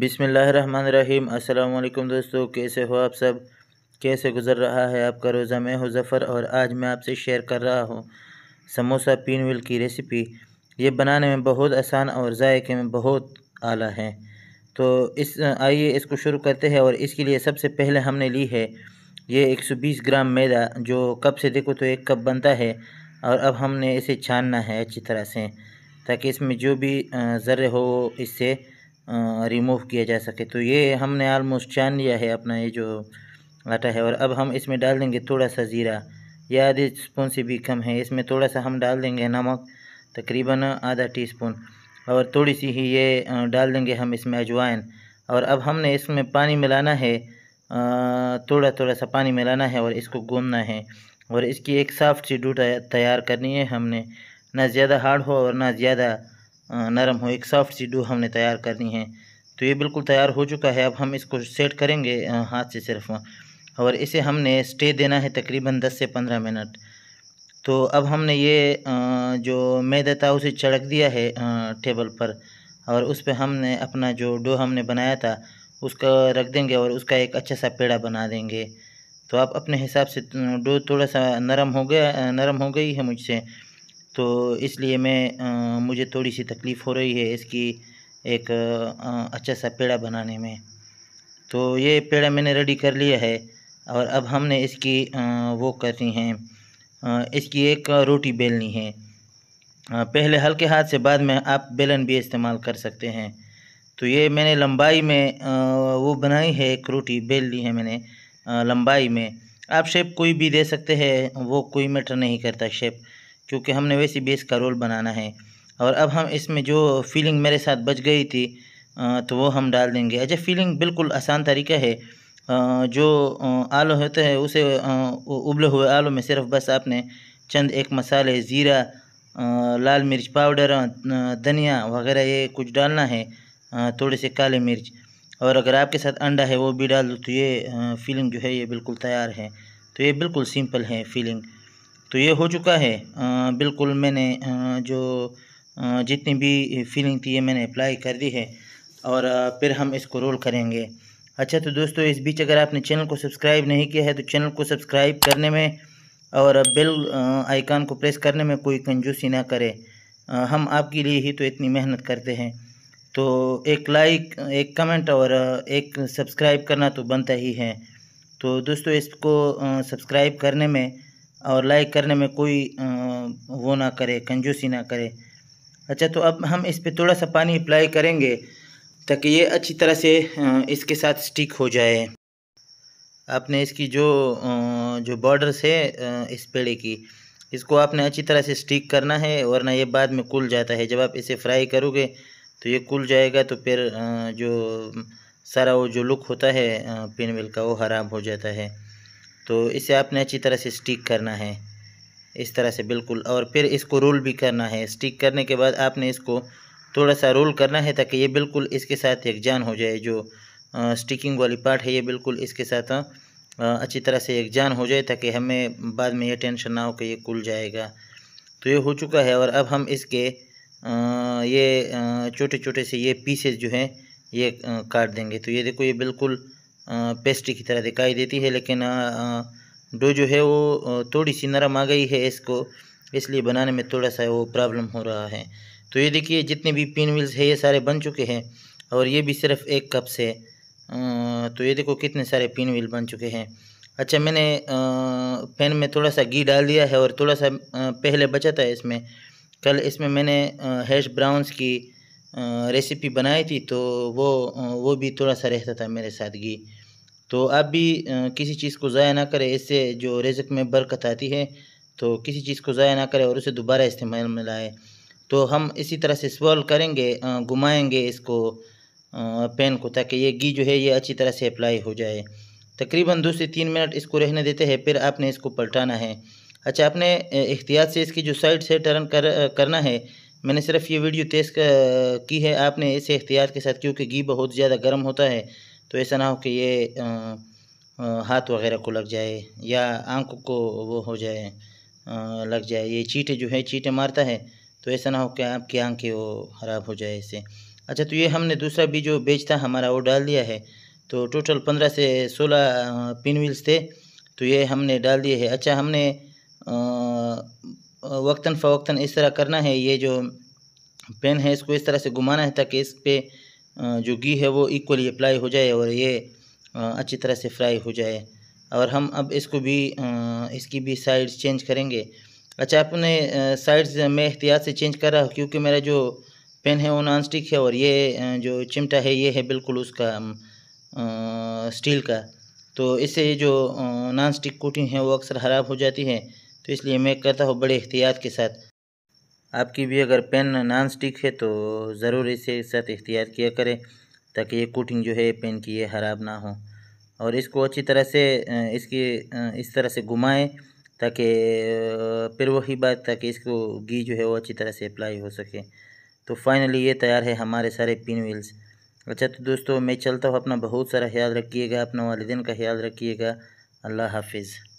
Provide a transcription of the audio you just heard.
बिसमीम् अल्लाम दोस्तों कैसे हो आप सब कैसे गुजर रहा है आपका रोज़ा मैं हूँ ज़फ़र और आज मैं आपसे शेयर कर रहा हूँ समोसा पीन व्हील की रेसिपी ये बनाने में बहुत आसान और ज़ायके में बहुत आला है तो इस आइए इसको शुरू करते हैं और इसके लिए सबसे पहले हमने ली है ये 120 ग्राम मैदा जो कप से देखो तो एक कप बनता है और अब हमने इसे छानना है अच्छी तरह से ताकि इसमें जो भी ज़र्रे हो इससे रिमूव किया जा सके तो ये हमने आलमोस्ट छान लिया है अपना ये जो आटा है और अब हम इसमें डाल देंगे थोड़ा सा ज़ीरा या आधे स्पून से भी कम है इसमें थोड़ा सा हम डाल देंगे नमक तकरीबन आधा टीस्पून और थोड़ी सी ही ये डाल देंगे हम इसमें अजवाइन और अब हमने इसमें पानी मिलाना है थोड़ा थोड़ा सा पानी मिलाना है और इसको गूंदना है और इसकी एक साफ़्ट सी डूटा तैयार करनी है हमने ना ज़्यादा हार्ड हो और ना ज़्यादा नरम हो एक सॉफ्ट सी डो हमने तैयार करनी है तो ये बिल्कुल तैयार हो चुका है अब हम इसको सेट करेंगे हाथ से सिर्फ और इसे हमने स्टे देना है तकरीबन 10 से 15 मिनट तो अब हमने ये जो मैदा था उसे चढ़क दिया है टेबल पर और उस पर हमने अपना जो डो हमने बनाया था उसका रख देंगे और उसका एक अच्छा सा पेड़ा बना देंगे तो आप अपने हिसाब से डो थोड़ा सा नरम हो गया नरम हो गई है मुझसे तो इसलिए मैं मुझे थोड़ी सी तकलीफ़ हो रही है इसकी एक अच्छा सा पेड़ा बनाने में तो ये पेड़ा मैंने रेडी कर लिया है और अब हमने इसकी वो करनी है इसकी एक रोटी बेलनी है पहले हल्के हाथ से बाद में आप बेलन भी इस्तेमाल कर सकते हैं तो ये मैंने लंबाई में वो बनाई है एक रोटी बेल ली है मैंने लंबाई में आप शेप कोई भी दे सकते हैं वो कोई मैटर नहीं करता शेप क्योंकि हमने वैसे बेस का रोल बनाना है और अब हम इसमें जो फीलिंग मेरे साथ बच गई थी तो वो हम डाल देंगे अच्छा फीलिंग बिल्कुल आसान तरीका है जो आलू होता है उसे उबले हुए आलू में सिर्फ बस आपने चंद एक मसाले ज़ीरा लाल मिर्च पाउडर धनिया वगैरह ये कुछ डालना है थोड़े से काले मिर्च और अगर आपके साथ अंडा है वो भी डाल दो तो ये फीलिंग जो है ये बिल्कुल तैयार है तो ये बिल्कुल सिंपल है फीलिंग तो ये हो चुका है आ, बिल्कुल मैंने आ, जो आ, जितनी भी फीलिंग थी ये मैंने अप्लाई कर दी है और आ, फिर हम इसको रोल करेंगे अच्छा तो दोस्तों इस बीच अगर आपने चैनल को सब्सक्राइब नहीं किया है तो चैनल को सब्सक्राइब करने में और बेल आइकान को प्रेस करने में कोई कंजूसी ना करे हम आपके लिए ही तो इतनी मेहनत करते हैं तो एक लाइक एक कमेंट और एक सब्सक्राइब करना तो बनता ही है तो दोस्तों इसको सब्सक्राइब करने में और लाइक करने में कोई वो ना करे कंजूसी ना करे अच्छा तो अब हम इस पर थोड़ा सा पानी अप्लाई करेंगे ताकि ये अच्छी तरह से इसके साथ स्टिक हो जाए आपने इसकी जो जो बॉर्डर्स है इस पेड़े की इसको आपने अच्छी तरह से स्टिक करना है वरना ये बाद में कुल जाता है जब आप इसे फ्राई करोगे तो ये कुल जाएगा तो फिर जो सारा वो जो लुक होता है पिनवेल का वो ख़राब हो जाता है तो इसे आपने अच्छी तरह से स्टिक करना है इस तरह से बिल्कुल और फिर इसको रोल भी करना है स्टिक करने के बाद आपने इसको थोड़ा सा रोल करना है ताकि ये बिल्कुल इसके साथ एकजान हो जाए जो आ, स्टिकिंग वाली पार्ट है ये बिल्कुल इसके साथ आ, अच्छी तरह से एकजान हो जाए ताकि हमें बाद में ये टेंशन ना हो कि ये कुल जाएगा तो ये हो चुका है और अब हम इसके आ, ये छोटे छोटे से ये पीसेज जो हैं ये काट देंगे तो ये देखो ये बिल्कुल पेस्ट्री की तरह दिखाई देती है लेकिन डो जो है वो थोड़ी सी नरम आ गई है इसको इसलिए बनाने में थोड़ा सा वो प्रॉब्लम हो रहा है तो ये देखिए जितने भी पिन व्हील्स है ये सारे बन चुके हैं और ये भी सिर्फ एक कप से तो ये देखो कितने सारे पिन व्हील बन चुके हैं अच्छा मैंने पैन में थोड़ा सा घी डाल दिया है और थोड़ा सा पहले बचा था इसमें कल इसमें मैंने हैश ब्राउन्स की रेसिपी बनाई थी तो वो वो भी थोड़ा सा रहता था मेरे साथ घी तो आप भी किसी चीज़ को ज़ाया ना करें इससे जो रिज़क में बरकत आती है तो किसी चीज़ को ज़ाया ना करें और उसे दोबारा इस्तेमाल में लाए तो हम इसी तरह से सॉल्व करेंगे घुमाएंगे इसको पेन को ताकि ये घी जो है ये अच्छी तरह से अप्लाई हो जाए तकरीबन दो से तीन मिनट इसको रहने देते हैं फिर आपने इसको पलटाना है अच्छा आपने एहतियात से इसकी जो साइड से टर्न कर करना है मैंने सिर्फ ये वीडियो तेज़ की है आपने इसे एहतियात के साथ क्योंकि घी बहुत ज़्यादा गर्म होता है तो ऐसा ना हो कि ये आ, आ, हाथ वगैरह को लग जाए या आँख को वो हो जाए आ, लग जाए ये चीटे जो है चीटे मारता है तो ऐसा ना हो कि आपकी आंखें वो ख़राब हो जाए इससे अच्छा तो ये हमने दूसरा भी जो बेच था हमारा वो डाल दिया है तो टोटल पंद्रह से सोलह पिन व्हील्स थे तो ये हमने डाल दिए है अच्छा हमने वक्ता फवक्तन इस तरह करना है ये जो पेन है इसको इस तरह से घुमाना है ताकि इस पर जो घी है वो इक्वली अप्लाई हो जाए और ये अच्छी तरह से फ्राई हो जाए और हम अब इसको भी इसकी भी साइड्स चेंज करेंगे अच्छा अपने साइड्स में एहतियात से चेंज कर रहा हूँ क्योंकि मेरा जो पेन है वो नॉन स्टिक है और ये जो चिमटा है ये है बिल्कुल उसका स्टील का तो इससे जो नॉन स्टिक कोटिंग है वो अक्सर ख़राब हो जाती है तो इसलिए मैं करता हूँ बड़े एहतियात के साथ आपकी भी अगर पेन नॉन स्टिक है तो ज़रूर इसे साथ एहतियात किया करें ताकि ये कोटिंग जो है पेन की ये ख़राब ना हो और इसको अच्छी तरह से इसकी इस तरह से घुमाएं ताकि फिर वही बात ताकि इसको घी जो है वो अच्छी तरह से अप्लाई हो सके तो फाइनली ये तैयार है हमारे सारे पिन व्हील्स अच्छा तो दोस्तों मैं चलता हूँ अपना बहुत सारा ख्याल रखिएगा अपने वालदेन का ख्याल रखिएगा अल्लाह हाफिज़